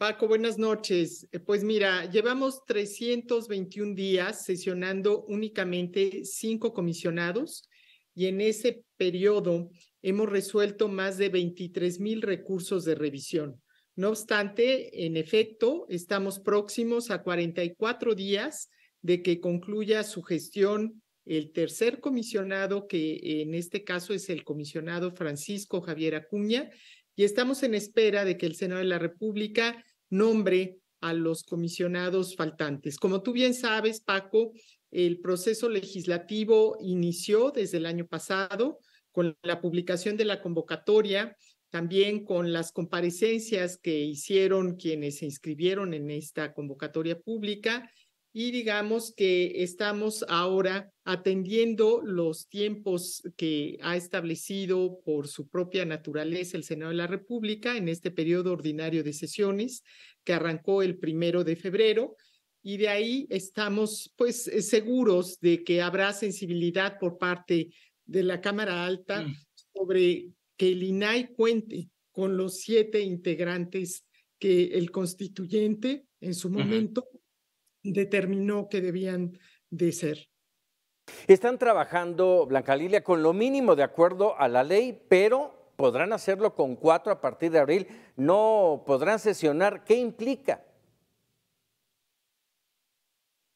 Paco, buenas noches. Eh, pues mira, llevamos 321 días sesionando únicamente cinco comisionados y en ese periodo hemos resuelto más de 23 mil recursos de revisión. No obstante, en efecto, estamos próximos a 44 días de que concluya su gestión el tercer comisionado, que en este caso es el comisionado Francisco Javier Acuña, y estamos en espera de que el Senado de la República nombre a los comisionados faltantes. Como tú bien sabes, Paco, el proceso legislativo inició desde el año pasado con la publicación de la convocatoria, también con las comparecencias que hicieron quienes se inscribieron en esta convocatoria pública y digamos que estamos ahora atendiendo los tiempos que ha establecido por su propia naturaleza el Senado de la República en este periodo ordinario de sesiones que arrancó el primero de febrero y de ahí estamos pues eh, seguros de que habrá sensibilidad por parte de la Cámara Alta mm. sobre que el INAI cuente con los siete integrantes que el constituyente en su momento determinó que debían de ser. Están trabajando, Blanca Lilia, con lo mínimo de acuerdo a la ley, pero podrán hacerlo con cuatro a partir de abril. No podrán sesionar. ¿Qué implica?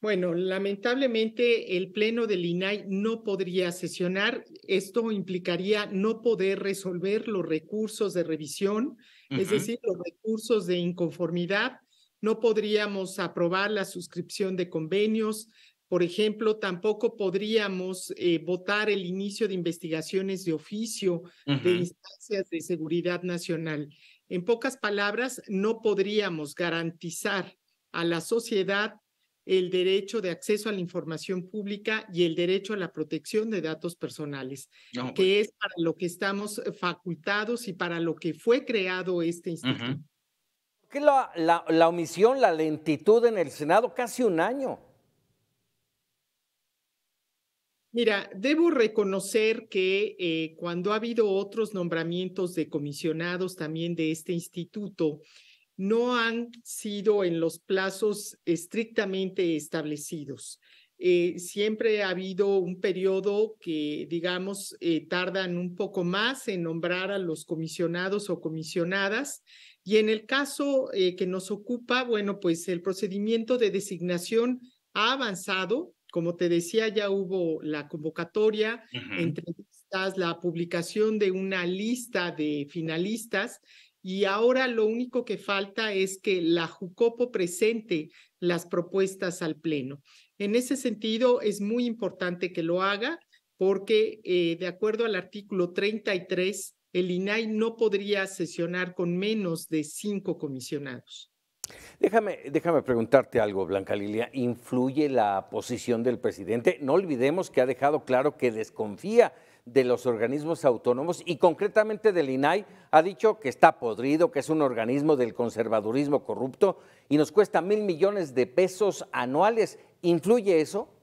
Bueno, lamentablemente el Pleno del INAI no podría sesionar. Esto implicaría no poder resolver los recursos de revisión, es decir, los recursos de inconformidad no podríamos aprobar la suscripción de convenios, por ejemplo, tampoco podríamos eh, votar el inicio de investigaciones de oficio de instancias de seguridad nacional. En pocas palabras, no podríamos garantizar a la sociedad el derecho de acceso a la información pública y el derecho a la protección de datos personales, oh, que es para lo que estamos facultados y para lo que fue creado este instituto que la, la, omisión, la lentitud en el Senado, casi un año. Mira, debo reconocer que eh, cuando ha habido otros nombramientos de comisionados también de este instituto, no han sido en los plazos estrictamente establecidos. Eh, siempre ha habido un periodo que, digamos, eh, tardan un poco más en nombrar a los comisionados o comisionadas y en el caso eh, que nos ocupa, bueno, pues el procedimiento de designación ha avanzado. Como te decía, ya hubo la convocatoria, entrevistas, la publicación de una lista de finalistas y ahora lo único que falta es que la Jucopo presente las propuestas al Pleno. En ese sentido, es muy importante que lo haga porque eh, de acuerdo al artículo 33 el INAI no podría sesionar con menos de cinco comisionados. Déjame, déjame preguntarte algo, Blanca Lilia. ¿Influye la posición del presidente? No olvidemos que ha dejado claro que desconfía de los organismos autónomos y concretamente del INAI. Ha dicho que está podrido, que es un organismo del conservadurismo corrupto y nos cuesta mil millones de pesos anuales. ¿Influye eso?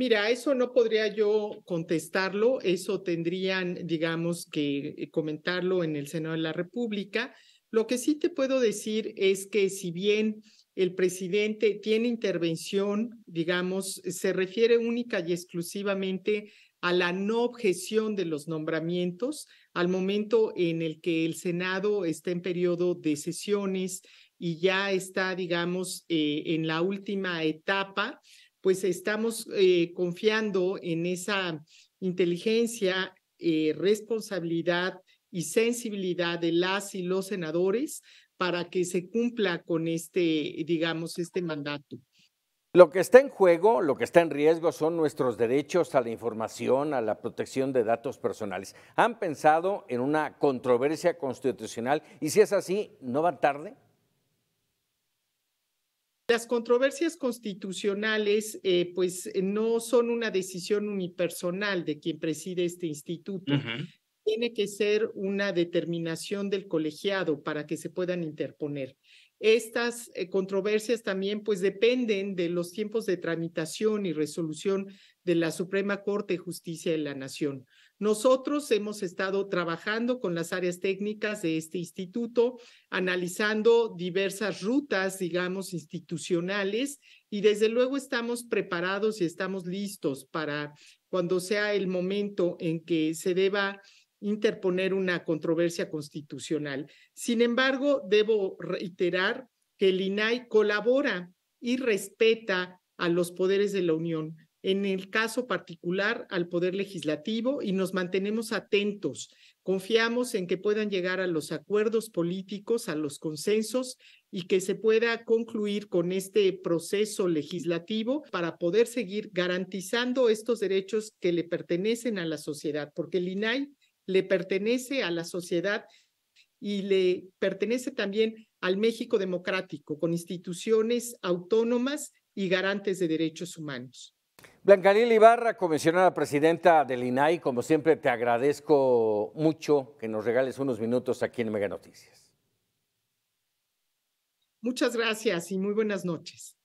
Mira, eso no podría yo contestarlo, eso tendrían, digamos, que eh, comentarlo en el Senado de la República. Lo que sí te puedo decir es que si bien el presidente tiene intervención, digamos, se refiere única y exclusivamente a la no objeción de los nombramientos al momento en el que el Senado está en periodo de sesiones y ya está, digamos, eh, en la última etapa pues estamos eh, confiando en esa inteligencia, eh, responsabilidad y sensibilidad de las y los senadores para que se cumpla con este, digamos, este mandato. Lo que está en juego, lo que está en riesgo son nuestros derechos a la información, a la protección de datos personales. ¿Han pensado en una controversia constitucional? Y si es así, ¿no va tarde? Las controversias constitucionales, eh, pues eh, no son una decisión unipersonal de quien preside este instituto. Tiene que ser una determinación del colegiado para que se puedan interponer. Estas eh, controversias también, pues, dependen de los tiempos de tramitación y resolución de la Suprema Corte de Justicia de la Nación. Nosotros hemos estado trabajando con las áreas técnicas de este instituto, analizando diversas rutas, digamos, institucionales y desde luego estamos preparados y estamos listos para cuando sea el momento en que se deba interponer una controversia constitucional. Sin embargo, debo reiterar que el INAI colabora y respeta a los poderes de la Unión en el caso particular al Poder Legislativo y nos mantenemos atentos. Confiamos en que puedan llegar a los acuerdos políticos, a los consensos y que se pueda concluir con este proceso legislativo para poder seguir garantizando estos derechos que le pertenecen a la sociedad, porque el INAI le pertenece a la sociedad y le pertenece también al México democrático, con instituciones autónomas y garantes de derechos humanos. Blancanil Ibarra, comisionada presidenta del INAI, como siempre te agradezco mucho que nos regales unos minutos aquí en Mega Noticias. Muchas gracias y muy buenas noches.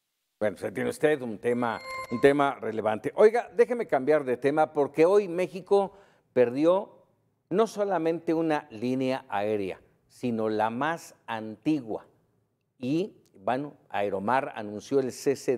Bueno, se tiene usted un tema, un tema relevante. Oiga, déjeme cambiar de tema porque hoy México perdió no solamente una línea aérea, sino la más antigua. Y, bueno, Aeromar anunció el cese de